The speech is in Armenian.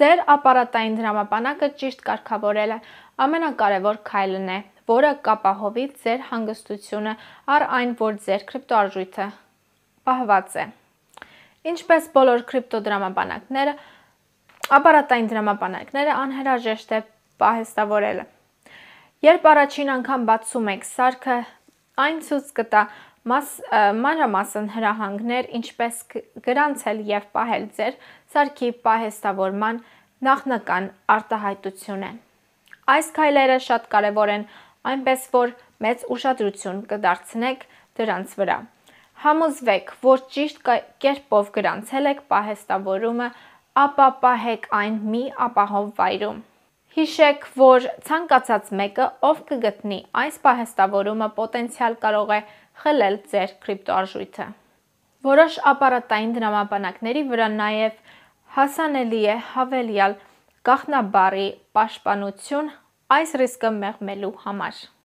Ձեր ապարատային դրամապանակը ճիշտ կարգավորելը ամենակարևոր քայլն է, որը կապահովի ձեր հանգստությունը, առ այն, որ ձեր կրիպտոարժույթը պահված է։ Ինչպես բոլոր կրիպտոդրամապանակները, ապարատային դրամապանակները անհրաժեշտ է պահեստավորելը։ Երբ առաջին անգամ բացում եք սարքը, այն ցույց կտա, Մաս մանրամասն հրահանգներ, ինչպես գրանցել եւ պահել ձեր սարքի պահեստավորման նախնական արտահայտություն են։ Այս քայլերը շատ կարևոր են, այնպես որ մեծ ուշադրություն կդարձնեք դրանց վրա։ Համոզվեք, որ ճիշտ կերպով գրանցել եք պահեստավորումը, ապա պահեք այն մի ապահով վայրում։ Հիշեք, որ ցանկացած մեկը, ով կգտնի այս պահեստավորումը, պոտենցիալ կարող է խլել ձեր կրիպտոարժույթը։ Որոշ ապարատային դրամապանակների վրա նաև հասանելի է հավելյալ գախնաբարի պաշտպանություն այս ռիսկը մեղմելու համար։